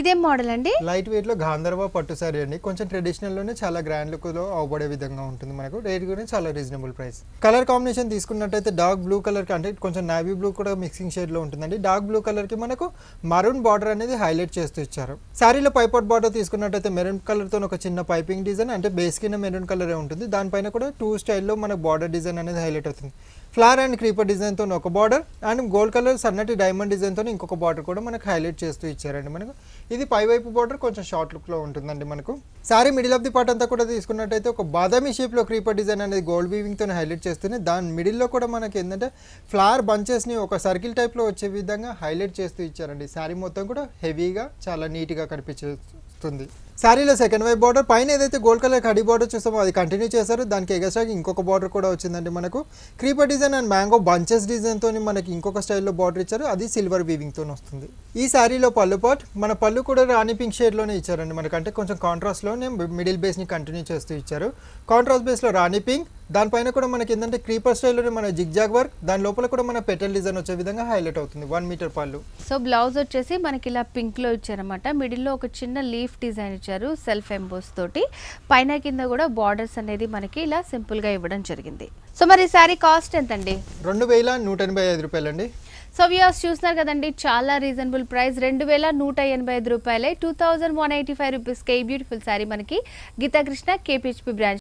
ఇదేం మోడల్ అండి light weight లో గాంధర్వ పట్టు సారీ అండి కొంచెం ట్రెడిషనల్ లోనే చాలా గ్రాండ్ లుక్ లో అవబడే విధంగా ఉంటుంది మనకు రేట్ కూడా చాలా రీజనబుల్ ప్రైస్ కలర్ కాంబినేషన్ తీసుకున్నట్టయితే డార్క్ బ్లూ కలర్ అంటే కొంచెం నావీ బ్లూ కూడా మిక్సింగ్ షేడ్ లో ఉంటుందండి డార్క్ బ్లూ కలర్ కి మనకు మరూన్ బార్డర్ అనేది హైలైట్ చేస్తూ ఇచ్చారు సారీలో పైపాట్ బార్డర్ తీసుకున్నట్టయితే మెరూన్ కలర్ తో ఒక చిన్న పైపింగ్ డిజైన్ అంటే బేస్ కింద మెరూన్ కలర్ ఉంటుంది దానిపైన కూడా టూ స్టైల్లో మనకు బార్డర్ డిజైన్ అనేది హైలైట్ అవుతుంది ఫ్లార్ అండ్ క్రీపర్ డిజైన్తో ఒక బార్డర్ అండ్ గోల్డ్ కలర్ సన్నటి డైమండ్ డిజైన్తో ఇంకొక బార్డర్ కూడా మనకు హైలైట్ చేస్తూ ఇచ్చారండి మనకు ఇది పైవైపు బార్డర్ కొంచెం షార్ట్ లుక్లో ఉంటుందండి మనకు sari middle of the part అంతా కూడా తీసుకున్నట్టయితే ఒక బాదామి షేప్లో క్రీపర్ డిజైన్ అనేది గోల్డ్ వీవింగ్తో హైలైట్ చేస్తుంది దాని మిడిల్లో కూడా మనకి ఏంటంటే ఫ్లార్ బంచెస్ని ఒక సర్కిల్ టైప్లో వచ్చే విధంగా హైలైట్ చేస్తూ ఇచ్చారండి శారీ మొత్తం కూడా హెవీగా చాలా నీట్గా కనిపించే వస్తుంది శారీలో సెకండ్ వైపు బార్డర్ పైన ఏదైతే గోల్డ్ కలర్ కడి బార్డర్ చూసామో అది కంటిన్యూ చేశారు దానికి ఎగస్ట్రాకి ఇంకొక బార్డర్ కూడా వచ్చిందండి మనకు creeper design and mango bunches డిజైన్తో మనకి ఇంకొక స్టైల్లో బార్డర్ ఇచ్చారు అది సిల్వర్ వీవింగ్తో వస్తుంది ఈ శారీలో పళ్ళు పాట్ మన పళ్ళు కూడా రాణి పింక్ షేడ్లోనే ఇచ్చారండి మనకంటే కొంచెం కాంట్రాస్ట్లోనే మిడిల్ బేస్ని కంటిన్యూ చేస్తూ ఇచ్చారు కాంట్రాస్ట్ బేస్లో రాణి పింక్ దానిపైన కూడా మనకి ఏంటంటే క్రీపర్ స్టైల్ మన జిగ్జాగ్ వర్క్ దాని లోపల కూడా మన పెటల్ డిజైన్ వచ్చే విధంగా హైలైట్ అవుతుంది వన్ మీటర్ పాలు సో బ్లౌజ్ వచ్చేసి మనకి ఇలా పింక్లో ఇచ్చారనమాట మిడిల్లో ఒక చిన్న లీఫ్ డిజైన్ ఇచ్చారు సెల్ఫ్ ఎంబోస్ తోటి పైన కింద కూడా బార్డర్స్ అనేది మనకి ఇలా సింపుల్గా ఇవ్వడం జరిగింది సో మరి సారీ కాస్ట్ ఎంత అండి రెండు వేల నూట ఎనభై ఐదు రూపాయలండి సో వ్యూస్ చూస్తున్నారు కదండి చాలా రీజనబుల్ ప్రైస్ రెండు వేల నూట ఎనభై ఐదు రూపాయలే two thousand one eighty five రూపీస్కే కే బ్యూటిఫుల్ శారీ మనకి గీతాకృష్ణ కేపిహెచ్పి బ్రాంచ్